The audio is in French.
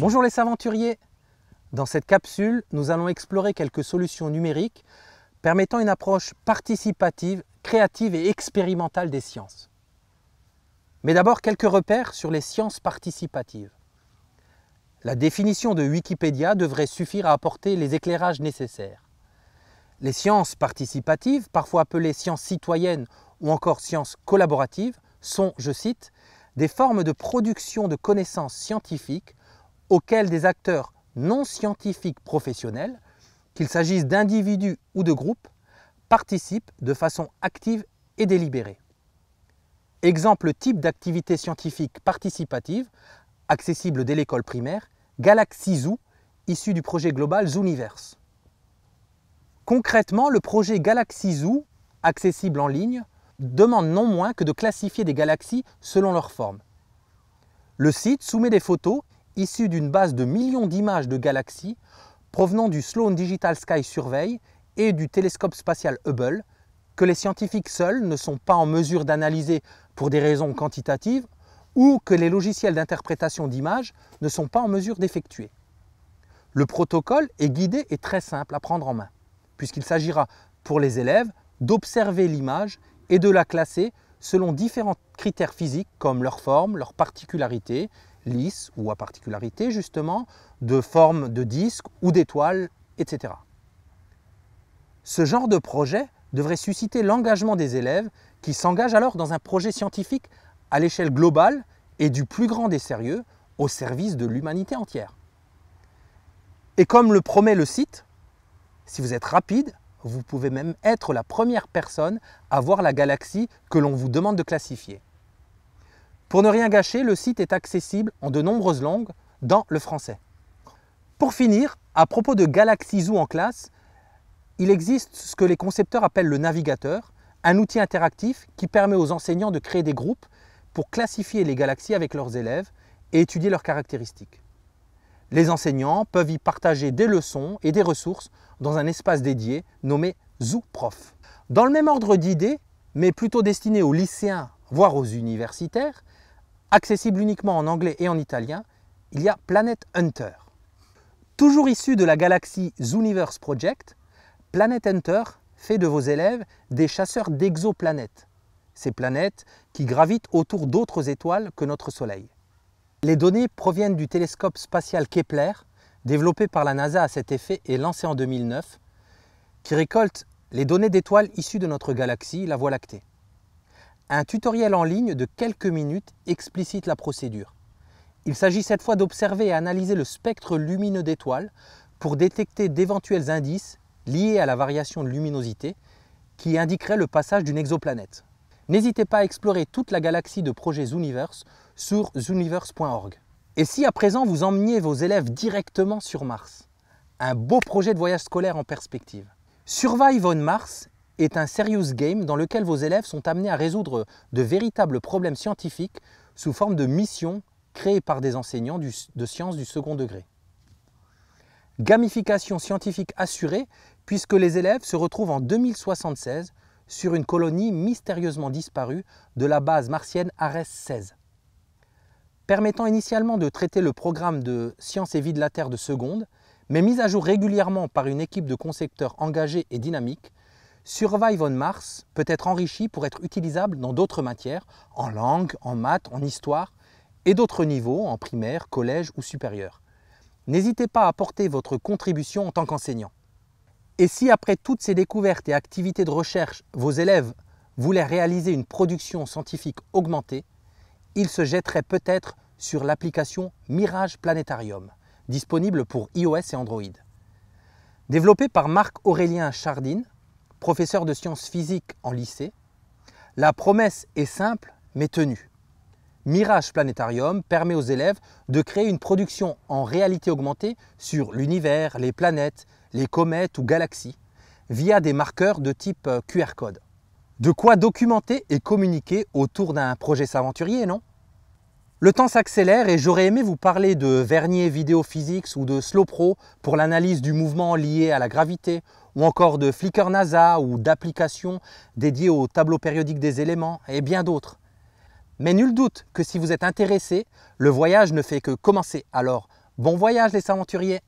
Bonjour les aventuriers Dans cette capsule, nous allons explorer quelques solutions numériques permettant une approche participative, créative et expérimentale des sciences. Mais d'abord, quelques repères sur les sciences participatives. La définition de Wikipédia devrait suffire à apporter les éclairages nécessaires. Les sciences participatives, parfois appelées sciences citoyennes ou encore sciences collaboratives, sont, je cite, des formes de production de connaissances scientifiques auxquels des acteurs non scientifiques professionnels, qu'il s'agisse d'individus ou de groupes, participent de façon active et délibérée. Exemple type d'activité scientifique participative, accessible dès l'école primaire, Galaxy Zoo, issu du projet global Zooniverse. Concrètement, le projet Galaxy Zoo, accessible en ligne, demande non moins que de classifier des galaxies selon leur forme. Le site soumet des photos issu d'une base de millions d'images de galaxies provenant du Sloan Digital Sky Survey et du télescope spatial Hubble, que les scientifiques seuls ne sont pas en mesure d'analyser pour des raisons quantitatives ou que les logiciels d'interprétation d'images ne sont pas en mesure d'effectuer. Le protocole est guidé et très simple à prendre en main, puisqu'il s'agira pour les élèves d'observer l'image et de la classer selon différentes critères physiques comme leur forme, leur particularité, lisse ou à particularité justement, de forme de disque ou d'étoile, etc. Ce genre de projet devrait susciter l'engagement des élèves qui s'engagent alors dans un projet scientifique à l'échelle globale et du plus grand des sérieux au service de l'humanité entière. Et comme le promet le site, si vous êtes rapide, vous pouvez même être la première personne à voir la galaxie que l'on vous demande de classifier. Pour ne rien gâcher, le site est accessible en de nombreuses langues, dans le français. Pour finir, à propos de Galaxy Zoo en classe, il existe ce que les concepteurs appellent le navigateur, un outil interactif qui permet aux enseignants de créer des groupes pour classifier les galaxies avec leurs élèves et étudier leurs caractéristiques. Les enseignants peuvent y partager des leçons et des ressources dans un espace dédié nommé Zoo Prof. Dans le même ordre d'idées, mais plutôt destiné aux lycéens, voire aux universitaires, accessible uniquement en anglais et en italien, il y a Planet Hunter. Toujours issu de la galaxie Zooniverse Project, Planet Hunter fait de vos élèves des chasseurs d'exoplanètes, ces planètes qui gravitent autour d'autres étoiles que notre Soleil. Les données proviennent du télescope spatial Kepler, développé par la NASA à cet effet et lancé en 2009, qui récolte les données d'étoiles issues de notre galaxie, la Voie lactée. Un tutoriel en ligne de quelques minutes explicite la procédure. Il s'agit cette fois d'observer et analyser le spectre lumineux d'étoiles pour détecter d'éventuels indices liés à la variation de luminosité qui indiqueraient le passage d'une exoplanète. N'hésitez pas à explorer toute la galaxie de projets Zooniverse sur zooniverse.org. Et si à présent vous emmeniez vos élèves directement sur Mars Un beau projet de voyage scolaire en perspective. Survive on Mars est un serious game dans lequel vos élèves sont amenés à résoudre de véritables problèmes scientifiques sous forme de missions créées par des enseignants de sciences du second degré. Gamification scientifique assurée puisque les élèves se retrouvent en 2076 sur une colonie mystérieusement disparue de la base martienne Ares 16. Permettant initialement de traiter le programme de Sciences et Vie de la Terre de seconde, mais mise à jour régulièrement par une équipe de concepteurs engagés et dynamiques, Survive on Mars peut être enrichi pour être utilisable dans d'autres matières, en langue, en maths, en histoire et d'autres niveaux, en primaire, collège ou supérieur. N'hésitez pas à apporter votre contribution en tant qu'enseignant. Et si après toutes ces découvertes et activités de recherche, vos élèves voulaient réaliser une production scientifique augmentée, ils se jetteraient peut-être sur l'application Mirage Planetarium, disponible pour iOS et Android. Développée par Marc-Aurélien Chardine, professeur de sciences physiques en lycée, la promesse est simple mais tenue. Mirage Planétarium permet aux élèves de créer une production en réalité augmentée sur l'univers, les planètes, les comètes ou galaxies, via des marqueurs de type euh, QR code. De quoi documenter et communiquer autour d'un projet s'aventurier, non Le temps s'accélère et j'aurais aimé vous parler de Vernier vidéo Physics ou de Slow Pro pour l'analyse du mouvement lié à la gravité, ou encore de Flickr NASA ou d'applications dédiées au tableau périodique des éléments et bien d'autres. Mais nul doute que si vous êtes intéressé, le voyage ne fait que commencer. Alors, bon voyage les aventuriers